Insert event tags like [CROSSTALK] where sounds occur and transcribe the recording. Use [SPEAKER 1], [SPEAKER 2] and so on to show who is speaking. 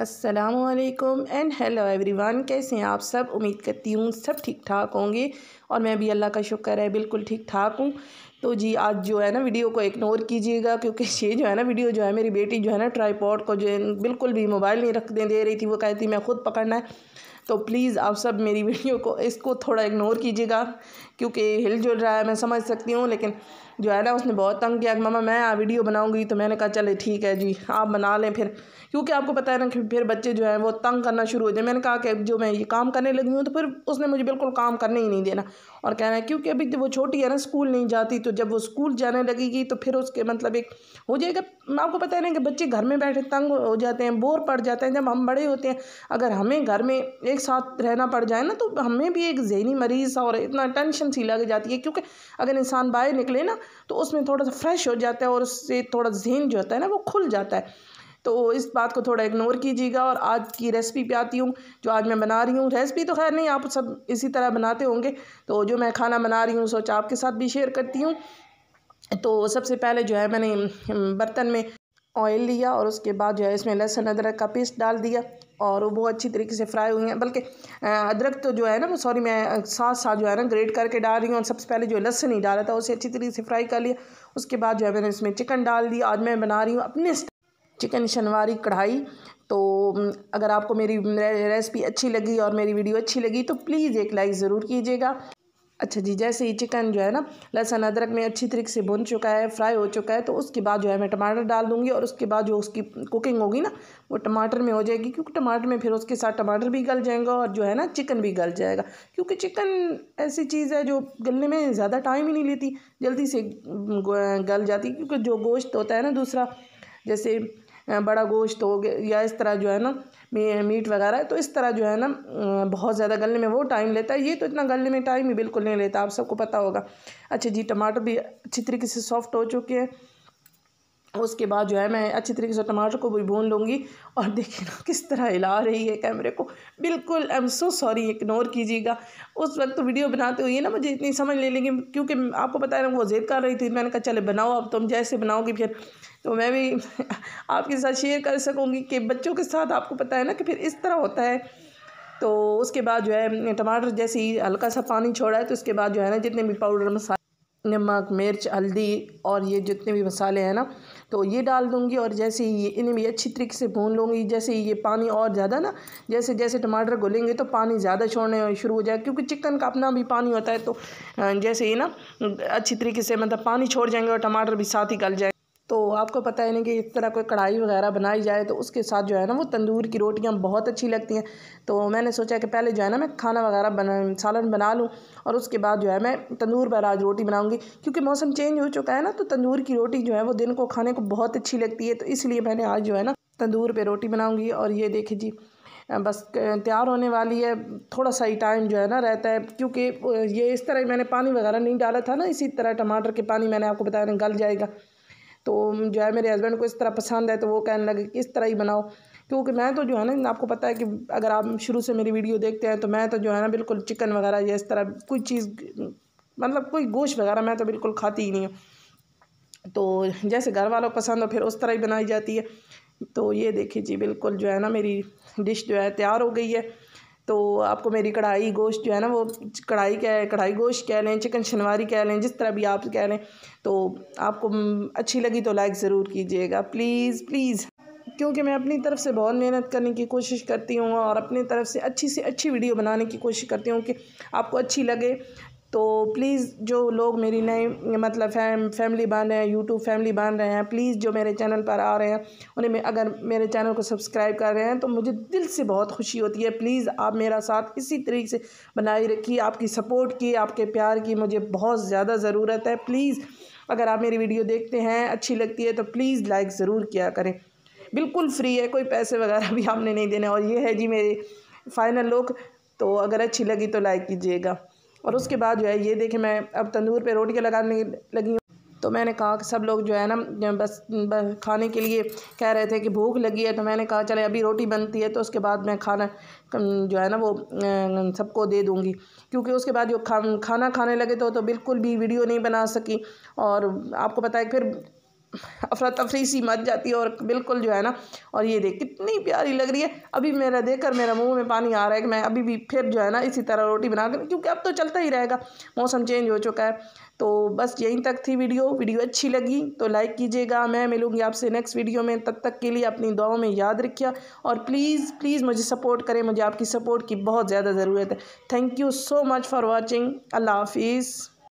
[SPEAKER 1] असलकम and hello everyone कैसे हैं आप सब उम्मीद करती हूँ सब ठीक ठाक होंगे और मैं भी अल्लाह का शुक्र है बिल्कुल ठीक ठाक हूँ तो जी आज जो है ना वीडियो को इग्नोर कीजिएगा क्योंकि [LAUGHS] ये जो है ना वीडियो जो है मेरी बेटी जो है ना ट्राईपॉड को जो बिल्कुल भी मोबाइल नहीं रख दे दे रही थी वो कहती मैं ख़ुद पकड़ना है तो प्लीज़ आप सब मेरी वीडियो को इसको थोड़ा इग्नोर कीजिएगा क्योंकि हिल जुल रहा है मैं समझ सकती हूँ लेकिन जो है ना उसने बहुत तंग किया कि मामा मैं वीडियो बनाऊँगी तो मैंने कहा चले ठीक है जी आप बना लें फिर क्योंकि आपको पता है ना कि फिर बच्चे जो हैं वो तंग करना शुरू हो जाए मैंने कहा कि जो मैं ये काम करने लगी हूँ तो फिर उसने मुझे बिल्कुल काम करने ही नहीं देना और कहना है क्योंकि अभी वो छोटी है ना स्कूल नहीं जाती तो जब वो स्कूल जाने लगेगी तो फिर उसके मतलब एक हो जाएगा आपको पता है ना कि बच्चे घर में बैठे तंग हो जाते हैं बोर पड़ जाते हैं जब हम बड़े होते हैं अगर हमें घर में एक साथ रहना पड़ जाए ना तो हमें भी एक जहनी मरीज़ और इतना टेंशन सी लग जाती है क्योंकि अगर इंसान बाहर निकले ना तो उसमें थोड़ा सा फ्रेश हो जाता है और उससे थोड़ा जहन जो होता है ना वो खुल जाता है तो इस बात को थोड़ा इग्नोर कीजिएगा और आज की रेसिपी पे आती हूँ जो आज मैं बना रही हूँ रेसिपी तो खैर नहीं आप सब इसी तरह बनाते होंगे तो जो मैं खाना बना रही हूँ सोचा आपके साथ भी शेयर करती हूँ तो सबसे पहले जो है मैंने हम्म, बर्तन में ऑयल लिया और उसके बाद जो है इसमें लहसुन अदरक का पेस्ट डाल दिया और वो अच्छी तरीके से फ्राई हुई हैं बल्कि अदरक तो जो है ना वो सॉरी मैं साथ साथ जो है ना ग्रेट करके डाल रही हूँ और सबसे पहले जो लहसन ही डाला था उसे अच्छी तरीके से फ्राई कर लिया उसके बाद जो है मैंने इसमें चिकन डाल दिया आज मैं बना रही हूँ अपने चिकन शनवारी कढ़ाई तो अगर आपको मेरी रेसिपी अच्छी लगी और मेरी वीडियो अच्छी लगी तो प्लीज़ एक लाइक ज़रूर कीजिएगा अच्छा जी जैसे ही चिकन जो है ना लहसुन अदरक में अच्छी तरीके से भुन चुका है फ्राई हो चुका है तो उसके बाद जो है मैं टमाटर डाल दूँगी और उसके बाद जो उसकी कुकिंग होगी ना वो टमाटर में हो जाएगी क्योंकि टमाटर में फिर उसके साथ टमाटर भी गल जाएगा और जो है ना चिकन भी गल जाएगा क्योंकि चिकन ऐसी चीज़ है जो गलने में ज़्यादा टाइम ही नहीं लेती जल्दी से गल जाती क्योंकि जो गोश्त होता है ना दूसरा जैसे बड़ा गोश्त हो गया या इस तरह जो है ना मीट वगैरह तो इस तरह जो है ना बहुत ज़्यादा गलने में वो टाइम लेता है ये तो इतना गलने में टाइम ही बिल्कुल नहीं लेता आप सबको पता होगा अच्छा जी टमाटर भी अच्छी तरीके से सॉफ्ट हो चुके हैं उसके बाद जो है मैं अच्छी तरीके से टमाटर को भी भून लूँगी और देखिए ना किस तरह हिला रही है कैमरे को बिल्कुल I am so sorry ignore कीजिएगा उस वक्त तो वीडियो बनाते हुए ना मुझे इतनी समझ ले लेंगे क्योंकि आपको पता है ना वो जेद कर रही थी मैंने कहा चले बनाओ अब तुम जैसे बनाओगी फिर तो मैं भी [LAUGHS] आपके साथ शेयर कर सकूँगी कि बच्चों के साथ आपको पता है ना कि फिर इस तरह होता है तो उसके बाद जो है टमाटर जैसे ही हल्का सा पानी छोड़ा है तो उसके बाद जो है ना जितने भी पाउडर मसाले नमक मिर्च हल्दी और ये जितने भी मसाले हैं ना तो ये डाल दूँगी और जैसे ही इन्हें भी अच्छी तरीके से भून लूँगी जैसे ही ये पानी और ज़्यादा ना जैसे जैसे टमाटर घुलेंगे तो पानी ज़्यादा छोड़ने शुरू हो जाएगा क्योंकि चिकन का अपना भी पानी होता है तो जैसे ही ना अच्छी तरीके से मतलब पानी छोड़ जाएंगे और टमाटर भी साथ ही गल जाएंगे तो आपको पता है ना कि इस तरह कोई कढ़ाई वगैरह बनाई जाए तो उसके साथ जो है ना वो तंदूर की रोटियाँ बहुत अच्छी लगती हैं तो मैंने सोचा कि पहले जो है ना मैं खाना वगैरह बना सालन बना लूँ और उसके बाद जो है मैं तंदूर पर आज रोटी बनाऊँगी क्योंकि मौसम चेंज हो चुका है ना तो तंदूर की रोटी जो है वो दिन को खाने को बहुत अच्छी लगती है तो इसलिए मैंने आज जो है ना तंदूर पर रोटी बनाऊँगी और ये देखे जी बस तैयार होने वाली है थोड़ा सा ही टाइम जो है ना रहता है क्योंकि ये इस तरह मैंने पानी वगैरह नहीं डाला था ना इसी तरह टमाटर के पानी मैंने आपको बताया ना गल जाएगा तो जो है मेरे हस्बैंड को इस तरह पसंद है तो वो कहने लगे कि इस तरह ही बनाओ क्योंकि मैं तो जो है ना आपको पता है कि अगर आप शुरू से मेरी वीडियो देखते हैं तो मैं तो जो है ना बिल्कुल चिकन वगैरह या इस तरह कोई चीज़ मतलब कोई गोश्त वगैरह मैं तो बिल्कुल खाती ही नहीं हूँ तो जैसे घर वालों पसंद हो फिर उस तरह ही बनाई जाती है तो ये देखिए जी बिल्कुल जो है ना मेरी डिश जो है तैयार हो गई है तो आपको मेरी कढ़ाई गोश्त जो है ना वो कढ़ाई कह कढ़ाई गोश्त कह लें चिकन शनवारी कह लें जिस तरह भी आप कह लें तो आपको अच्छी लगी तो लाइक ज़रूर कीजिएगा प्लीज़ प्लीज़ क्योंकि मैं अपनी तरफ से बहुत मेहनत करने की कोशिश करती हूँ और अपनी तरफ से अच्छी से अच्छी वीडियो बनाने की कोशिश करती हूँ कि आपको अच्छी लगे तो प्लीज़ जो लोग मेरी नई मतलब फैम फैमिली बन रहे हैं यूट्यूब फैमिली बन रहे हैं प्लीज़ जो मेरे चैनल पर आ रहे हैं उन्हें मैं अगर मेरे चैनल को सब्सक्राइब कर रहे हैं तो मुझे दिल से बहुत खुशी होती है प्लीज़ आप मेरा साथ इसी तरीके से बनाए रखिए आपकी सपोर्ट की आपके प्यार की मुझे बहुत ज़्यादा ज़रूरत है प्लीज़ अगर आप मेरी वीडियो देखते हैं अच्छी लगती है तो प्लीज़ लाइक ज़रूर किया करें बिल्कुल फ्री है कोई पैसे वगैरह भी आपने नहीं देने और ये है जी मेरे फाइनल लुक तो अगर अच्छी लगी तो लाइक कीजिएगा और उसके बाद जो है ये देखें मैं अब तंदूर पे रोटियाँ लगाने लगी हूँ तो मैंने कहा कि सब लोग जो है ना बस, बस खाने के लिए कह रहे थे कि भूख लगी है तो मैंने कहा चले अभी रोटी बनती है तो उसके बाद मैं खाना जो है ना वो सबको दे दूँगी क्योंकि उसके बाद जो खा खाना खाने लगे तो तो बिल्कुल भी वीडियो नहीं बना सकी और आपको पता है फिर अफरा तफरी सी मच जाती है और बिल्कुल जो है ना और ये देख कितनी प्यारी लग रही है अभी मेरा देखकर मेरा मुंह में पानी आ रहा है कि मैं अभी भी फिर जो है ना इसी तरह रोटी बना कर क्योंकि अब तो चलता ही रहेगा मौसम चेंज हो चुका है तो बस यहीं तक थी वीडियो वीडियो अच्छी लगी तो लाइक कीजिएगा मैं मिलूँगी आपसे नेक्स्ट वीडियो में तब तक के लिए अपनी दुआओं में याद रखिए और प्लीज़ प्लीज़ मुझे सपोर्ट करें मुझे आपकी सपोर्ट की बहुत ज़्यादा ज़रूरत है thank you so much for watching अल्लाह हाफिज़